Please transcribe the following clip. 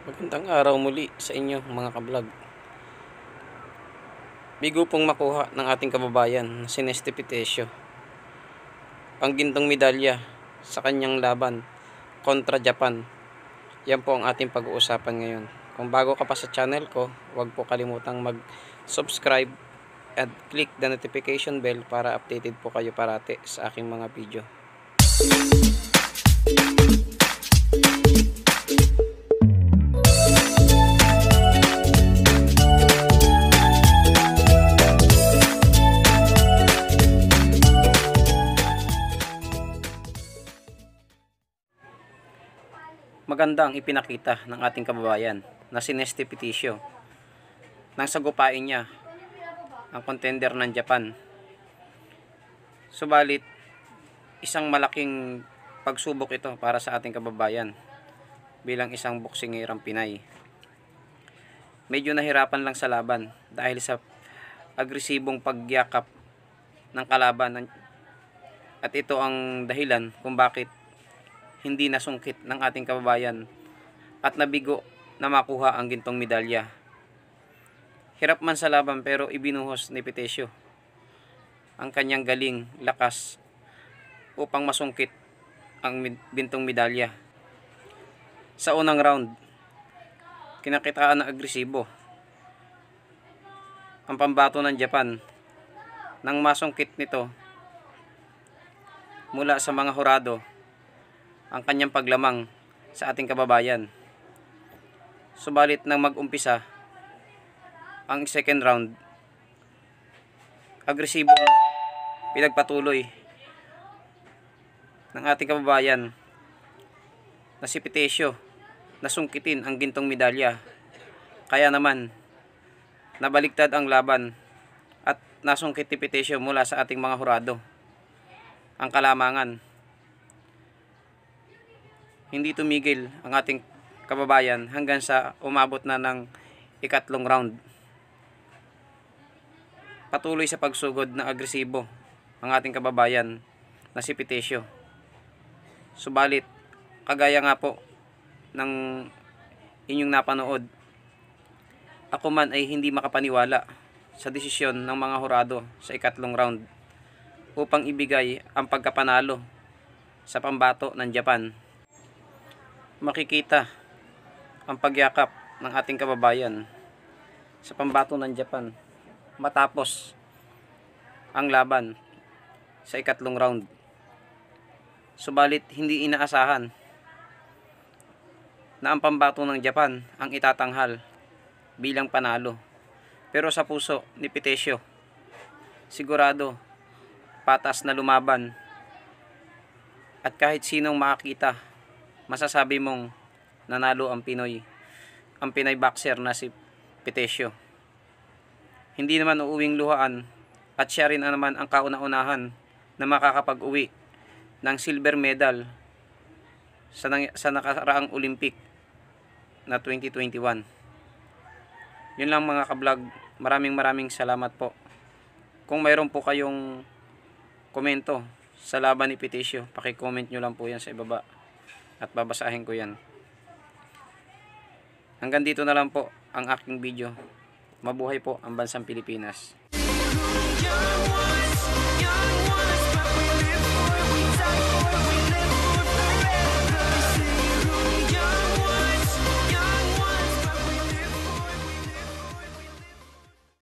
Magandang araw muli sa inyo mga kablog. Bigo pong makuha ng ating kababayan si Neste Pitesio ang gintong medalya sa kanyang laban kontra Japan. Yan po ang ating pag-uusapan ngayon. Kung bago ka pa sa channel ko, huwag po kalimutang mag-subscribe at click the notification bell para updated po kayo parati sa aking mga video. Music maganda ang ipinakita ng ating kababayan na si Neste Pitisio nang sagupain niya ang contender ng Japan. Subalit, isang malaking pagsubok ito para sa ating kababayan bilang isang boksingerang Pinay. Medyo nahirapan lang sa laban dahil sa agresibong pagyakap ng kalaban at ito ang dahilan kung bakit hindi nasungkit ng ating kababayan at nabigo na makuha ang gintong medalya. Hirap man sa laban pero ibinuhos ni Petesio ang kanyang galing, lakas upang masungkit ang bintong medalya. Sa unang round, kinakitaan ng agresibo ang pambato ng Japan nang masungkit nito mula sa mga hurado ang kanyang paglamang sa ating kababayan. Subalit nang mag-umpisa ang second round, agresibong pinagpatuloy ng ating kababayan na si Petesio na sungkitin ang gintong medalya. Kaya naman, nabaliktad ang laban at nasungkit ni Petesio mula sa ating mga hurado. Ang kalamangan hindi tumigil ang ating kababayan hanggang sa umabot na ng ikatlong round. Patuloy sa pagsugod na agresibo ang ating kababayan na si Petesio. Subalit, kagaya nga po ng inyong napanood, ako man ay hindi makapaniwala sa desisyon ng mga hurado sa ikatlong round upang ibigay ang pagkapanalo sa pambato ng Japan makikita ang pagyakap ng ating kababayan sa pambato ng Japan matapos ang laban sa ikatlong round. Subalit hindi inaasahan na ang pambato ng Japan ang itatanghal bilang panalo. Pero sa puso ni Pitesio, sigurado patas na lumaban at kahit sinong makakita masasabi mong nanalo ang Pinoy ang Pinay boxer na si Petesio. Hindi naman uuwing luhaan at siya rin naman ang kauna-unahan na makakapag-uwi ng silver medal sa, sa nakaraang Olympic na 2021. Yun lang mga kablog. Maraming maraming salamat po. Kung mayroon po kayong komento sa laban ni Petesio, paki-comment niyo lang po yan sa ibaba at babasahin ko yan hanggang dito na lang po ang aking video mabuhay po ang bansang Pilipinas young ones, young ones.